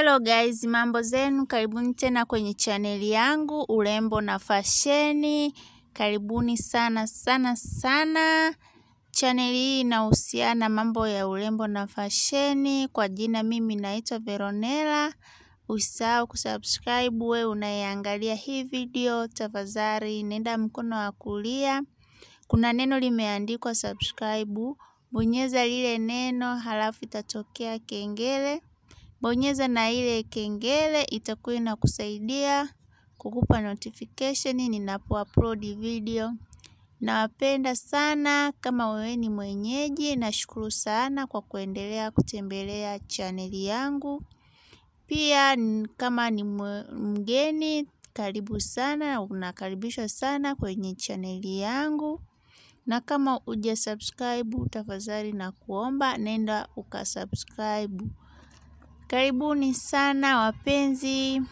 Hello guys, mambo zenu, karibuni tena kwenye chaneli yangu urembo na fasheni. Karibuni sana sana sana. Chaneli hii inahusiana mambo ya urembo na fasheni. Kwa jina mimi naitwa Veronela. Usisahau kusubscribe wewe unayeangalia hii video, tafadhali nenda mkono wa kulia, kuna neno limeandikwa subscribe, bonyeza lile neno halafu itatokea kengele bonyeza na ile kengele itakuwa inakusaidia kukupa notification ninapo upload video. Nawapenda sana. Kama wewe ni mwenyeji, nashukuru sana kwa kuendelea kutembelea chaneli yangu. Pia kama ni mgeni, karibu sana, unakaribishwa sana kwenye chaneli yangu. Na kama uja subscribe, tafadhali na kuomba nenda ukasubscribe. Karibuni sana wapenzi,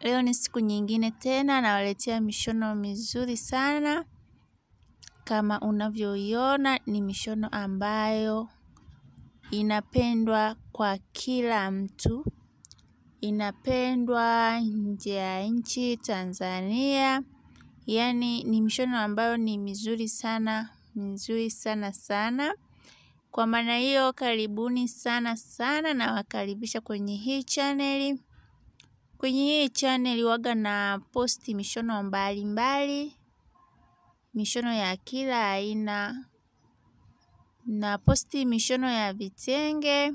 leo ni siku nyingine tena, nawaletea mishono mizuri sana. Kama unavyoiona ni mishono ambayo inapendwa kwa kila mtu, inapendwa nje ya nchi Tanzania. Yaani ni mishono ambayo ni mizuri sana, mizuri sana sana. Kwa maana hiyo, karibuni sana sana, nawakaribisha kwenye hii chaneli. Kwenye hii chaneli waga na posti mishono mbalimbali, mishono ya kila aina, na posti mishono ya vitenge,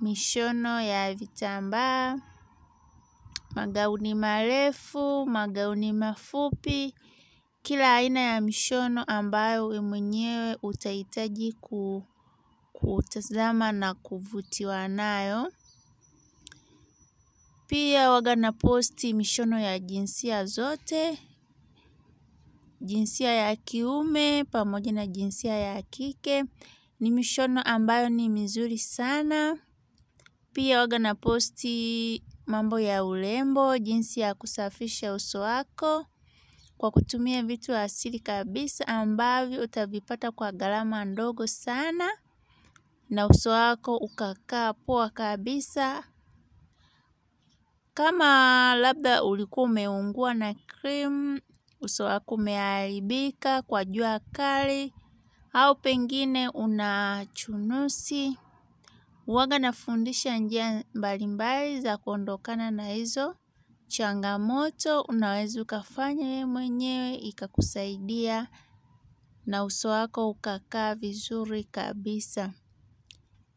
mishono ya vitambaa, magauni marefu, magauni mafupi, kila aina ya mishono ambayo mwenyewe utahitaji ku kutazama na kuvutiwa nayo. Pia waga na posti mishono ya jinsia zote, jinsia ya kiume pamoja na jinsia ya kike. Ni mishono ambayo ni mizuri sana. Pia waga na posti mambo ya urembo, jinsi ya kusafisha uso wako kwa kutumia vitu asili kabisa ambavyo utavipata kwa gharama ndogo sana na uso wako ukakaa poa kabisa, kama labda ulikuwa umeungua na cream, uso wako umeharibika kwa jua kali, au pengine una chunusi. waga nafundisha njia mbalimbali za kuondokana na hizo changamoto. Unaweza ukafanya wewe mwenyewe ikakusaidia na uso wako ukakaa vizuri kabisa.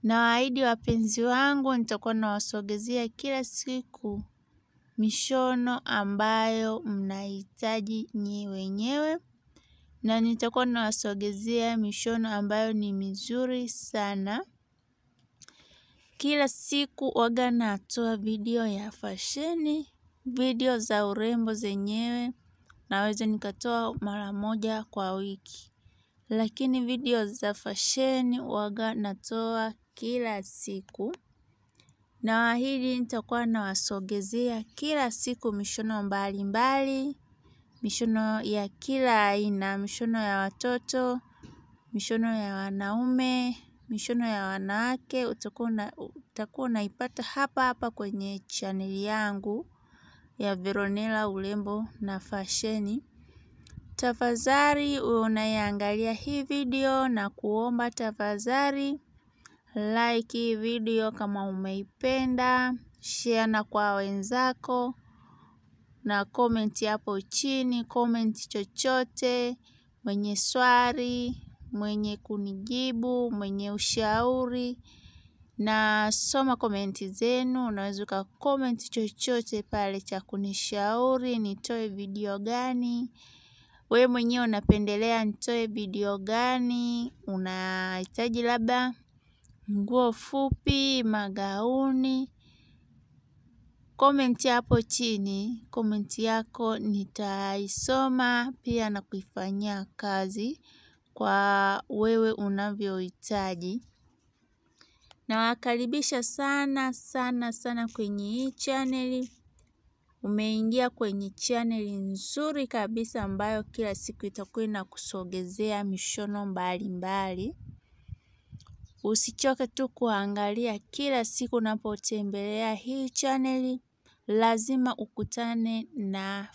Nawaahidi wapenzi wangu nitakuwa nawasogezea kila siku mishono ambayo mnahitaji nyie wenyewe na nitakuwa nawasogezea mishono ambayo ni mizuri sana. Kila siku waga natoa video ya fasheni, video za urembo zenyewe naweza nikatoa mara moja kwa wiki. Lakini video za fasheni waga natoa kila siku. Nawaahidi nitakuwa nawasogezea kila siku mishono mbalimbali, mishono ya kila aina, mishono ya watoto, mishono ya wanaume, mishono ya wanawake, utakuwa unaipata hapa hapa kwenye chaneli yangu ya Veronella Urembo na Fasheni. Tafadhali unayeangalia hii video na kuomba tafadhali like hii video kama umeipenda, share na kwa wenzako na comment hapo chini, comment chochote, mwenye swali, mwenye kunijibu, mwenye ushauri na soma komenti zenu. Unaweza uka comment chochote pale cha kunishauri nitoe video gani wewe mwenyewe unapendelea nitoe video gani, unahitaji labda nguo fupi, magauni. Komenti hapo chini, komenti yako nitaisoma pia na kuifanyia kazi kwa wewe unavyohitaji. Nawakaribisha sana sana sana kwenye hii chaneli. Umeingia kwenye chaneli nzuri kabisa ambayo kila siku itakuwa inakusogezea mishono mbalimbali. Usichoke tu kuangalia kila siku unapotembelea hii chaneli, lazima ukutane na